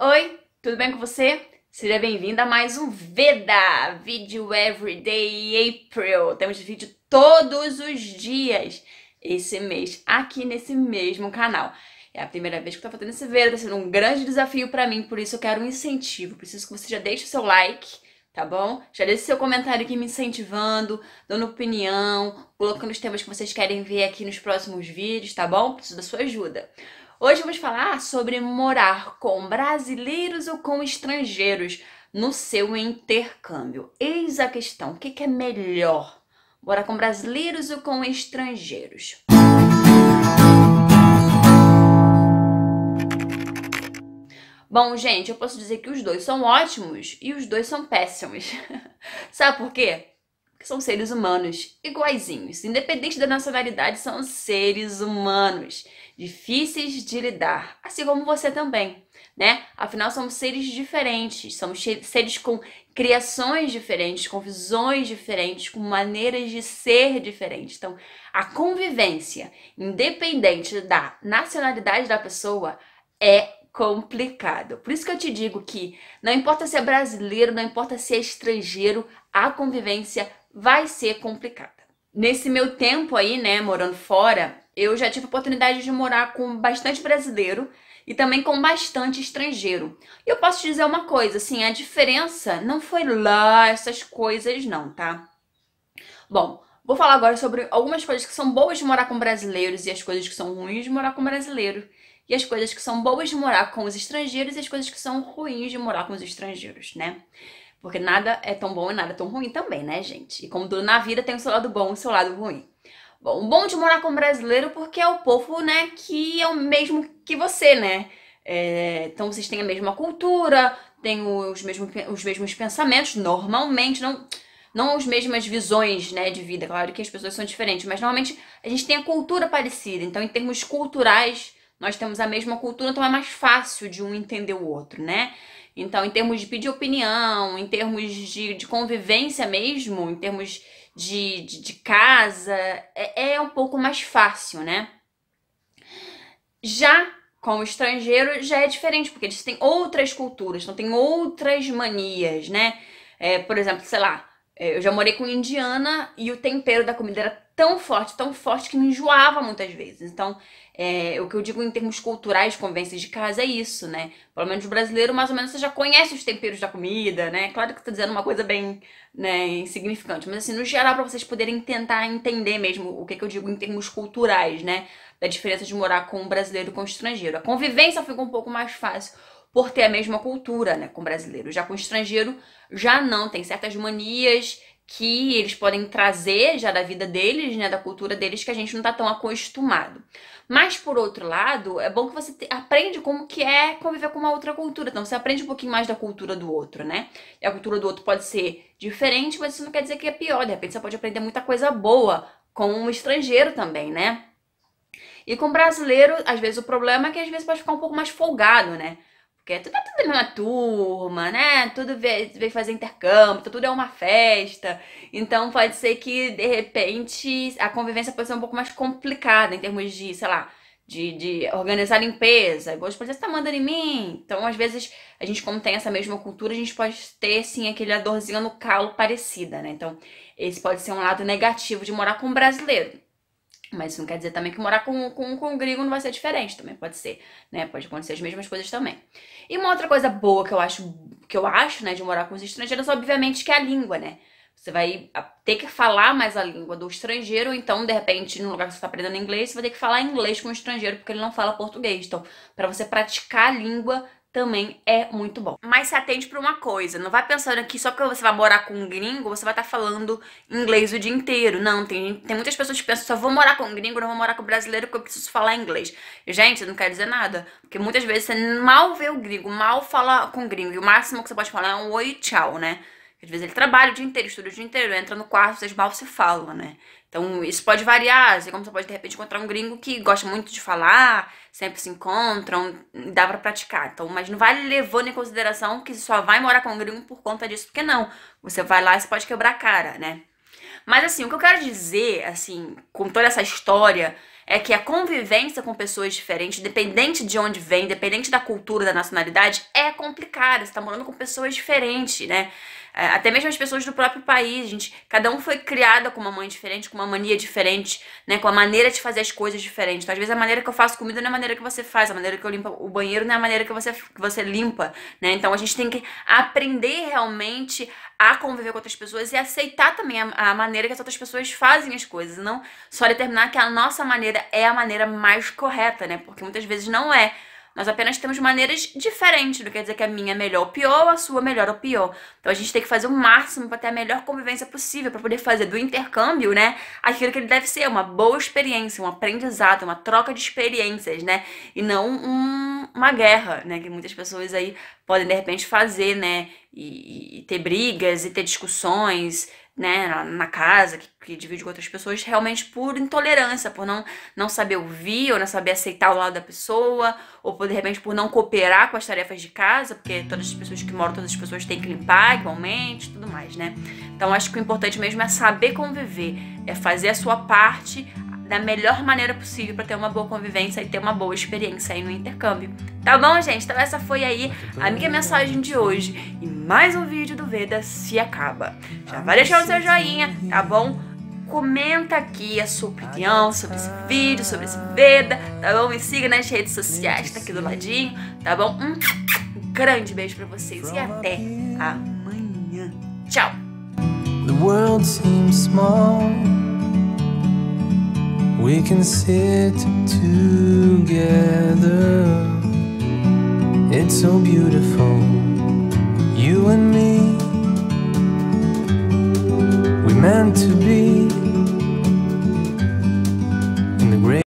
Oi, tudo bem com você? Seja bem-vinda a mais um VEDA, Video Everyday April. Temos vídeo todos os dias esse mês, aqui nesse mesmo canal. É a primeira vez que eu tô fazendo esse VEDA, tá sendo um grande desafio para mim, por isso eu quero um incentivo. Preciso que você já deixe o seu like, tá bom? Já deixe seu comentário aqui me incentivando, dando opinião, colocando os temas que vocês querem ver aqui nos próximos vídeos, tá bom? Preciso da sua ajuda. Hoje vamos falar sobre morar com brasileiros ou com estrangeiros no seu intercâmbio. Eis a questão: o que é melhor? Morar com brasileiros ou com estrangeiros? Bom, gente, eu posso dizer que os dois são ótimos e os dois são péssimos. Sabe por quê? que são seres humanos iguaizinhos, independente da nacionalidade, são seres humanos, difíceis de lidar, assim como você também, né? Afinal, somos seres diferentes, somos seres com criações diferentes, com visões diferentes, com maneiras de ser diferentes. Então, a convivência, independente da nacionalidade da pessoa, é complicado. Por isso que eu te digo que não importa se é brasileiro, não importa se é estrangeiro, a convivência vai ser complicada. Nesse meu tempo aí, né, morando fora, eu já tive oportunidade de morar com bastante brasileiro e também com bastante estrangeiro. E eu posso te dizer uma coisa, assim, a diferença não foi lá essas coisas não, tá? Bom, vou falar agora sobre algumas coisas que são boas de morar com brasileiros e as coisas que são ruins de morar com brasileiro e as coisas que são boas de morar com os estrangeiros e as coisas que são ruins de morar com os estrangeiros, né? Porque nada é tão bom e nada é tão ruim também, né, gente? E como tudo na vida tem o seu lado bom e o seu lado ruim. Bom, bom de morar com brasileiro porque é o povo, né, que é o mesmo que você, né? É, então vocês têm a mesma cultura, têm os mesmos, os mesmos pensamentos, normalmente, não, não as mesmas visões né, de vida. Claro que as pessoas são diferentes, mas normalmente a gente tem a cultura parecida. Então, em termos culturais, nós temos a mesma cultura, então é mais fácil de um entender o outro, né? Então, em termos de pedir opinião, em termos de, de convivência mesmo, em termos de, de, de casa, é, é um pouco mais fácil, né? Já com o estrangeiro já é diferente, porque eles têm outras culturas, então tem outras manias, né? É, por exemplo, sei lá, é, eu já morei com indiana e o tempero da comida era tão forte, tão forte que me enjoava muitas vezes. Então, é, o que eu digo em termos culturais, convivências de casa, é isso, né? Pelo menos o brasileiro, mais ou menos, você já conhece os temperos da comida, né? Claro que eu tô dizendo uma coisa bem né, insignificante, mas assim, no geral, para vocês poderem tentar entender mesmo o que, que eu digo em termos culturais, né? Da diferença de morar com um brasileiro e com um estrangeiro. A convivência fica um pouco mais fácil por ter a mesma cultura, né, com brasileiro. Já com estrangeiro, já não. Tem certas manias, que eles podem trazer já da vida deles, né, da cultura deles, que a gente não tá tão acostumado. Mas por outro lado, é bom que você aprende como que é conviver com uma outra cultura. Então você aprende um pouquinho mais da cultura do outro, né? E a cultura do outro pode ser diferente, mas isso não quer dizer que é pior. De repente você pode aprender muita coisa boa com um estrangeiro também, né? E com brasileiro, às vezes o problema é que às vezes pode ficar um pouco mais folgado, né? Porque tudo é tudo na mesma turma, né? Tudo vem fazer intercâmbio, tudo é uma festa. Então pode ser que, de repente, a convivência possa ser um pouco mais complicada em termos de, sei lá, de, de organizar limpeza. Igual os policiais tá mandando em mim. Então, às vezes, a gente, como tem essa mesma cultura, a gente pode ter, sim, aquele dorzinha no calo parecida, né? Então, esse pode ser um lado negativo de morar com um brasileiro. Mas isso não quer dizer também que morar com, com, com um gringo não vai ser diferente, também pode ser, né? Pode acontecer as mesmas coisas também. E uma outra coisa boa que eu acho, que eu acho, né, de morar com os estrangeiros, é, obviamente, que é a língua, né? Você vai ter que falar mais a língua do estrangeiro, então, de repente, no lugar que você está aprendendo inglês, você vai ter que falar inglês com o estrangeiro, porque ele não fala português. Então, para você praticar a língua também é muito bom. Mas se atende para uma coisa, não vai pensando que só porque você vai morar com um gringo, você vai estar tá falando inglês o dia inteiro. Não, tem, tem muitas pessoas que pensam, só vou morar com um gringo, não vou morar com um brasileiro porque eu preciso falar inglês. Gente, não quer dizer nada, porque muitas vezes você mal vê o gringo, mal fala com o gringo, e o máximo que você pode falar é um oi, tchau, né? Às vezes ele trabalha o dia inteiro, estuda o dia inteiro, entra no quarto, vocês mal se falam, né? Então isso pode variar, assim como você pode de repente encontrar um gringo que gosta muito de falar, sempre se encontram, dá para praticar. Então, mas não vale levando em consideração que só vai morar com um gringo por conta disso, porque não. Você vai lá e você pode quebrar a cara, né? Mas assim, o que eu quero dizer, assim, com toda essa história, é que a convivência com pessoas diferentes, dependente de onde vem, dependente da cultura, da nacionalidade, é complicada. Você tá morando com pessoas diferentes, né? É, até mesmo as pessoas do próprio país, gente, cada um foi criada com uma mãe diferente, com uma mania diferente, né, com a maneira de fazer as coisas diferente. Então, às vezes a maneira que eu faço comida não é a maneira que você faz, a maneira que eu limpo o banheiro não é a maneira que você que você limpa, né? Então, a gente tem que aprender realmente a conviver com outras pessoas e aceitar também a, a maneira que as outras pessoas fazem as coisas, e não só determinar que a nossa maneira é a maneira mais correta, né? Porque muitas vezes não é. Nós apenas temos maneiras diferentes, não quer dizer que a minha é melhor ou pior, a sua melhor ou pior. Então a gente tem que fazer o máximo para ter a melhor convivência possível, para poder fazer do intercâmbio, né, aquilo que ele deve ser, uma boa experiência, um aprendizado, uma troca de experiências, né, e não um, uma guerra, né, que muitas pessoas aí podem de repente fazer, né, e, e ter brigas e ter discussões, né, na casa, que, que, divide com outras pessoas, realmente por intolerância, por não, não saber ouvir, ou não saber aceitar o lado da pessoa, ou por, de repente por não cooperar com as tarefas de casa, porque todas as pessoas que moram, todas as pessoas têm que limpar igualmente, tudo mais, né? Então acho que o importante mesmo é saber conviver, é fazer a sua parte, da melhor maneira possível para ter uma boa convivência e ter uma boa experiência aí no intercâmbio. Tá bom, gente? Então essa foi aí a minha mensagem de hoje. E mais um vídeo do Veda se acaba. Já vai deixando seu joinha, tá bom? Comenta aqui a sua opinião sobre esse vídeo, sobre esse Veda, tá bom? Me siga nas redes sociais, tá aqui do ladinho, tá bom? Um grande beijo para vocês e até amanhã. Tchau! we can sit together. It's so beautiful.